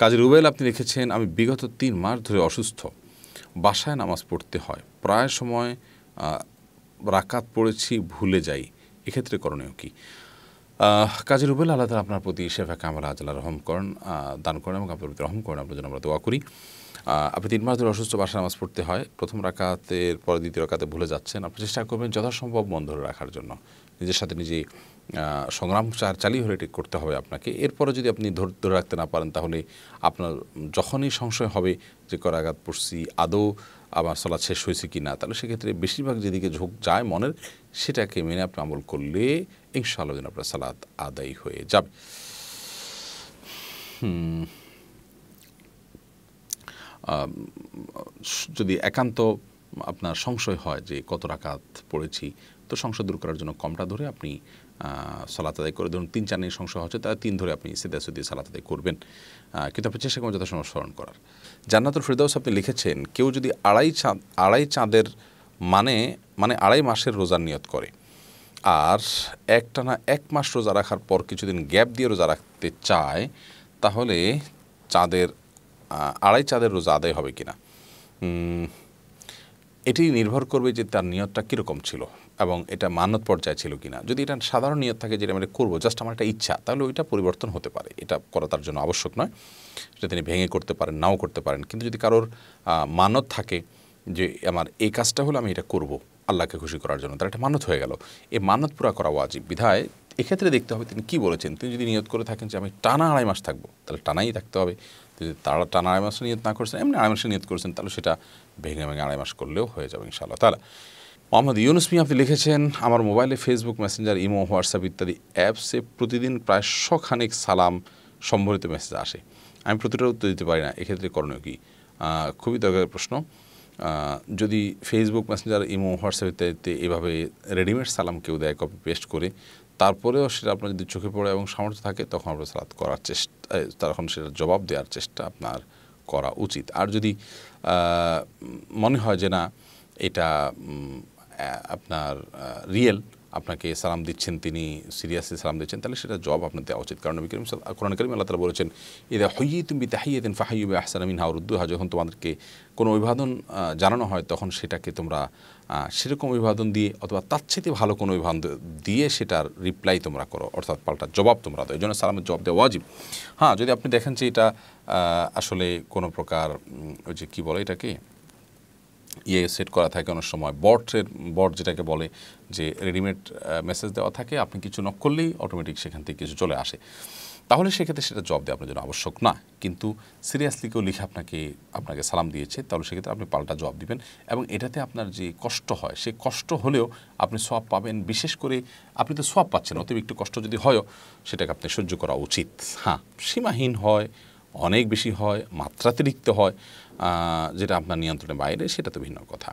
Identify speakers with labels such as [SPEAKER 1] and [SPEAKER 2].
[SPEAKER 1] কাজী রুবেল আপনি লিখেছেন আমি বিগত তিন মাস ধরে অসুস্থ বাসায় নামাজ পড়তে হয় প্রায় সময় রাকাত পড়েছি ভুলে যাই এক্ষেত্রে করণীয় কি কাজী রুবেল আল্লাহ তালা আপনার প্রতি শেফা কামাল আজালা রহম করেন দান করেন এবং আপনার প্রতি রহম করেন আপনার জন্য আমরা দোয়া করি আপনি তিন মাস ধরে অসুস্থ বাসায় নামাজ পড়তে হয় প্রথম রাকাতের পরে দ্বিতীয় রাকাতে ভুলে যাচ্ছেন আপনি চেষ্টা করবেন যথাসম্ভব মন ধরে রাখার জন্য নিজের সাথে নিজেই সংগ্রাম চালিয়ে হলে এটি করতে হবে আপনাকে এরপরে যদি আপনি ধরে রাখতে না পারেন তাহলে আপনার যখনই সংশয় হবে যে করাঘাত পড়ছি আদৌ আমার সলা শেষ হয়েছে কি না তাহলে সেক্ষেত্রে বেশিরভাগ যেদিকে ঝোঁক যায় মনের সেটাকে মেনে আপনি আমল করলে ইনশাআল্লাহ যেন আপনার সালাদ আদায়ী হয়ে যাবে যদি একান্ত আপনার সংশয় হয় যে কত রাকাত পড়েছি তো সংশয় দূর করার জন্য কমটা ধরে আপনি সালাত আদায় করে ধরুন তিন চার নিয়ে সংশয় হচ্ছে তার তিন ধরে আপনি সিদ্ধাসু সুদি সালাত আদায় করবেন কিন্তু আপনি চেষ্টা করবেন যথাসময় স্মরণ করার জান্নাতুল ফিরদাউস আপনি লিখেছেন কেউ যদি আড়াই চাঁদ আড়াই চাঁদের মানে মানে আড়াই মাসের রোজার নিয়ত করে আর একটানা এক মাস রোজা রাখার পর কিছুদিন গ্যাপ দিয়ে রোজা রাখতে চায় তাহলে চাঁদের আড়াই চাঁদের রোজা আদায় হবে কি না এটি নির্ভর করবে যে তার নিয়তটা কীরকম ছিল এবং এটা মানত পর্যায়ে ছিল কি না যদি এটা সাধারণ নিয়ত থাকে যেটা আমরা করবো জাস্ট আমার একটা ইচ্ছা তাহলে ওইটা পরিবর্তন হতে পারে এটা করা তার জন্য আবশ্যক নয় সেটা তিনি ভেঙে করতে পারেন নাও করতে পারেন কিন্তু যদি কারোর মানত থাকে যে আমার এই কাজটা হলো আমি এটা করব আল্লাহকে খুশি করার জন্য তার একটা মানত হয়ে গেল এই মানত পুরা করা ওয়াজিব বিধায় এক্ষেত্রে দেখতে হবে তিনি কি বলেছেন তিনি যদি নিয়োগ করে থাকেন যে আমি টানা আড়াই মাস থাকবো তাহলে টানাই থাকতে হবে যদি তারা টানা আড়াই মাসে নিয়োগ না করছেন এমনি আড়াই মাসে নিয়োগ করেছেন তাহলে সেটা ভেঙে ভেঙে আড়াই মাস করলেও হয়ে যাবে ইনশাআল্লাহ তারা মোহাম্মদ ইউনুস মিয়া আপনি লিখেছেন আমার মোবাইলে ফেসবুক মেসেঞ্জার ইমো হোয়াটসঅ্যাপ ইত্যাদি অ্যাপসে প্রতিদিন প্রায় শখানেক সালাম সম্বলিত মেসেজ আসে আমি প্রতিটা উত্তর দিতে পারি না এক্ষেত্রে করণীয় কী খুবই দরকারের প্রশ্ন যদি ফেসবুক মেসেঞ্জার ইমো হোয়াটসঅ্যাপ ইত্যাদিতে এভাবে রেডিমেড সালাম কেউ দেয় কপি পেস্ট করে তারপরেও সেটা আপনার যদি চোখে পড়ে এবং সামর্থ্য থাকে তখন আপনার সালাত করার চেষ্টা তখন সেটা জবাব দেওয়ার চেষ্টা আপনার করা উচিত আর যদি মনে হয় যে না এটা আপনার রিয়েল আপনাকে সালাম দিচ্ছেন তিনি সিরিয়াসলি সালাম দিচ্ছেন তাহলে সেটা জব আপনার দেওয়া উচিত কারণ নবী করিম কোরআন করিম আল্লাহ তালা বলেছেন এদের হইয়ে তুমি তাহিয়েদিন ফাহাইবে আহসানামিন হাউরুদ্দুহা যখন তোমাদেরকে কোনো অভিবাদন জানানো হয় তখন সেটাকে তোমরা সেরকম অভিবাদন দিয়ে অথবা তার চেয়ে ভালো কোনো অভিবাদন দিয়ে সেটার রিপ্লাই তোমরা করো অর্থাৎ পাল্টা জবাব তোমরা দাও এই জন্য সালামের জবাব দেওয়া অজিব হ্যাঁ যদি আপনি দেখেন যে এটা আসলে কোনো প্রকার ওই যে কী বলে এটাকে ইয়ে সেট করা থাকে অনেক সময় বটের বট যেটাকে বলে যে রেডিমেড মেসেজ দেওয়া থাকে আপনি কিছু নক করলেই অটোমেটিক সেখান থেকে কিছু চলে আসে তাহলে সেক্ষেত্রে সেটা জব দেওয়া আপনার জন্য আবশ্যক না কিন্তু সিরিয়াসলি কেউ লিখে আপনাকে আপনাকে সালাম দিয়েছে তাহলে সেক্ষেত্রে আপনি পাল্টা জব দিবেন এবং এটাতে আপনার যে কষ্ট হয় সে কষ্ট হলেও আপনি সোয়াব পাবেন বিশেষ করে আপনি তো সোয়াব পাচ্ছেন অতিরিক্ত কষ্ট যদি হয়ও সেটাকে আপনি সহ্য করা উচিত হ্যাঁ সীমাহীন হয় অনেক বেশি হয় মাত্রাতিরিক্ত হয় যেটা আপনার নিয়ন্ত্রণের বাইরে সেটা তো ভিন্ন কথা